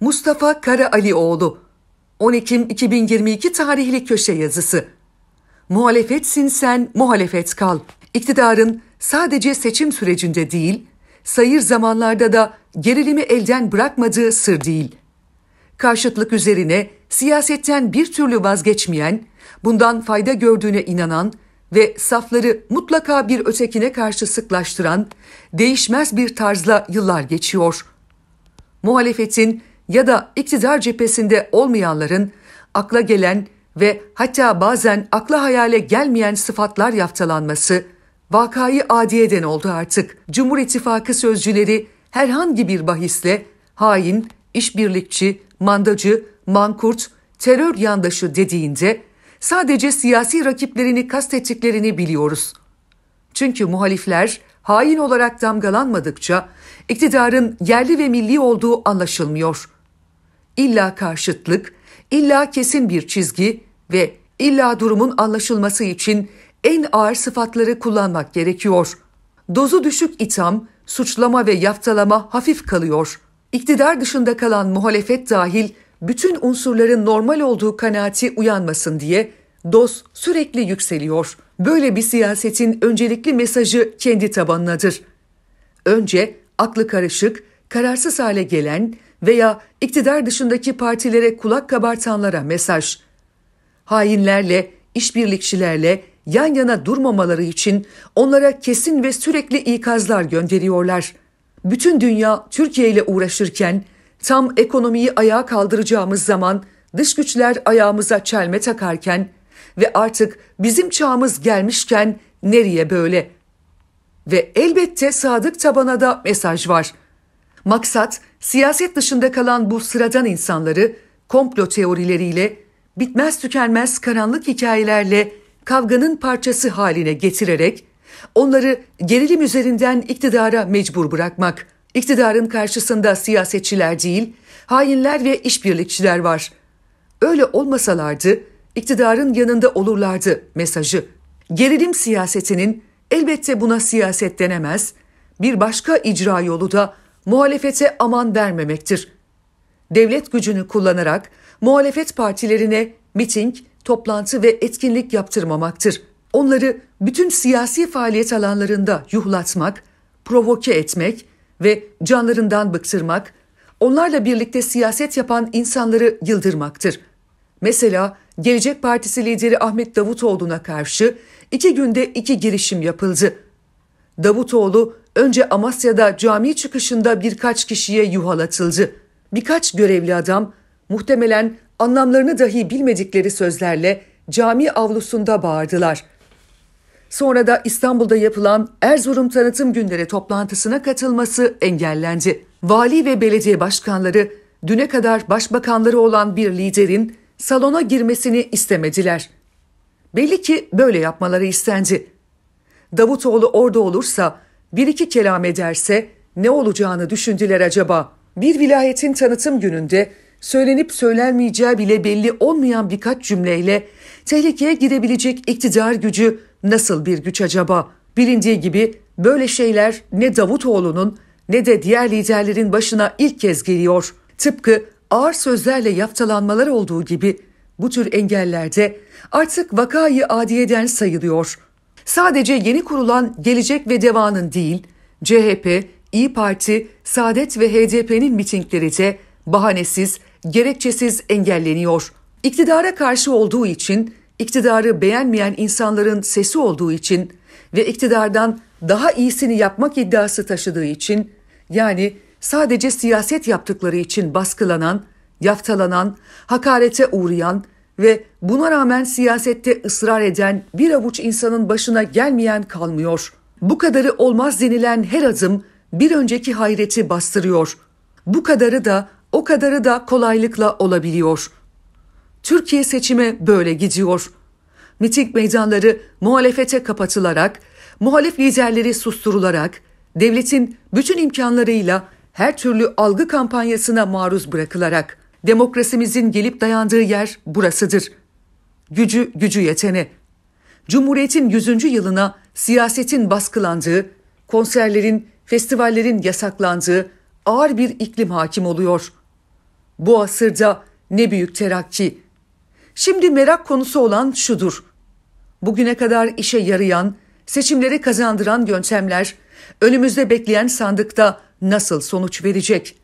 Mustafa Kara Alioğlu 10 Ekim 2022 tarihli köşe yazısı. Muhalefetsin sen, muhalefet kal. İktidarın sadece seçim sürecinde değil, sayır zamanlarda da gerilimi elden bırakmadığı sır değil. Karşıtlık üzerine siyasetten bir türlü vazgeçmeyen, bundan fayda gördüğüne inanan ve safları mutlaka bir ötekine karşı sıklaştıran değişmez bir tarzla yıllar geçiyor. Muhalefetin ya da iktidar cephesinde olmayanların akla gelen ve hatta bazen akla hayale gelmeyen sıfatlar yaftalanması vakayı adiyeden oldu artık. Cumhur İttifakı sözcüleri herhangi bir bahisle hain, işbirlikçi, mandacı, mankurt, terör yandaşı dediğinde sadece siyasi rakiplerini kastettiklerini biliyoruz. Çünkü muhalifler hain olarak damgalanmadıkça iktidarın yerli ve milli olduğu anlaşılmıyor illa karşıtlık, illa kesin bir çizgi ve illa durumun anlaşılması için en ağır sıfatları kullanmak gerekiyor. Dozu düşük itham, suçlama ve yaftalama hafif kalıyor. İktidar dışında kalan muhalefet dahil bütün unsurların normal olduğu kanaati uyanmasın diye doz sürekli yükseliyor. Böyle bir siyasetin öncelikli mesajı kendi tabanınadır. Önce aklı karışık, kararsız hale gelen, veya iktidar dışındaki partilere kulak kabartanlara mesaj. Hainlerle, işbirlikçilerle yan yana durmamaları için onlara kesin ve sürekli ikazlar gönderiyorlar. Bütün dünya Türkiye ile uğraşırken tam ekonomiyi ayağa kaldıracağımız zaman dış güçler ayağımıza çelme takarken ve artık bizim çağımız gelmişken nereye böyle? Ve elbette sadık tabana da mesaj var.'' Maksat siyaset dışında kalan bu sıradan insanları komplo teorileriyle, bitmez tükenmez karanlık hikayelerle kavganın parçası haline getirerek onları gerilim üzerinden iktidara mecbur bırakmak. İktidarın karşısında siyasetçiler değil, hainler ve işbirlikçiler var. Öyle olmasalardı iktidarın yanında olurlardı mesajı. Gerilim siyasetinin elbette buna siyaset denemez, bir başka icra yolu da muhalefete aman vermemektir. Devlet gücünü kullanarak muhalefet partilerine miting, toplantı ve etkinlik yaptırmamaktır. Onları bütün siyasi faaliyet alanlarında yuhlatmak, provoke etmek ve canlarından bıktırmak, onlarla birlikte siyaset yapan insanları yıldırmaktır. Mesela Gelecek Partisi lideri Ahmet Davutoğlu'na karşı iki günde iki girişim yapıldı. Davutoğlu Önce Amasya'da cami çıkışında birkaç kişiye yuhalatıldı. Birkaç görevli adam muhtemelen anlamlarını dahi bilmedikleri sözlerle cami avlusunda bağırdılar. Sonra da İstanbul'da yapılan Erzurum Tanıtım Günleri toplantısına katılması engellendi. Vali ve belediye başkanları düne kadar başbakanları olan bir liderin salona girmesini istemediler. Belli ki böyle yapmaları istendi. Davutoğlu orada olursa bir iki kelam ederse ne olacağını düşündüler acaba? Bir vilayetin tanıtım gününde söylenip söylenmeyeceği bile belli olmayan birkaç cümleyle tehlikeye girebilecek iktidar gücü nasıl bir güç acaba? Bilindiği gibi böyle şeyler ne Davutoğlu'nun ne de diğer liderlerin başına ilk kez geliyor. Tıpkı ağır sözlerle yaftalanmalar olduğu gibi bu tür engellerde artık vakayı adiyeden sayılıyor sadece yeni kurulan Gelecek ve Deva'nın değil, CHP, İyi Parti, Saadet ve HDP'nin mitingleri de bahanesiz, gerekçesiz engelleniyor. İktidara karşı olduğu için, iktidarı beğenmeyen insanların sesi olduğu için ve iktidardan daha iyisini yapmak iddiası taşıdığı için yani sadece siyaset yaptıkları için baskılanan, yaftalanan, hakarete uğrayan ve buna rağmen siyasette ısrar eden bir avuç insanın başına gelmeyen kalmıyor. Bu kadarı olmaz denilen her adım bir önceki hayreti bastırıyor. Bu kadarı da o kadarı da kolaylıkla olabiliyor. Türkiye seçime böyle gidiyor. Miting meydanları muhalefete kapatılarak, muhalif liderleri susturularak, devletin bütün imkanlarıyla her türlü algı kampanyasına maruz bırakılarak Demokrasimizin gelip dayandığı yer burasıdır. Gücü gücü yetene. Cumhuriyetin 100. yılına siyasetin baskılandığı, konserlerin, festivallerin yasaklandığı ağır bir iklim hakim oluyor. Bu asırda ne büyük terakki. Şimdi merak konusu olan şudur. Bugüne kadar işe yarayan, seçimleri kazandıran yöntemler önümüzde bekleyen sandıkta nasıl sonuç verecek?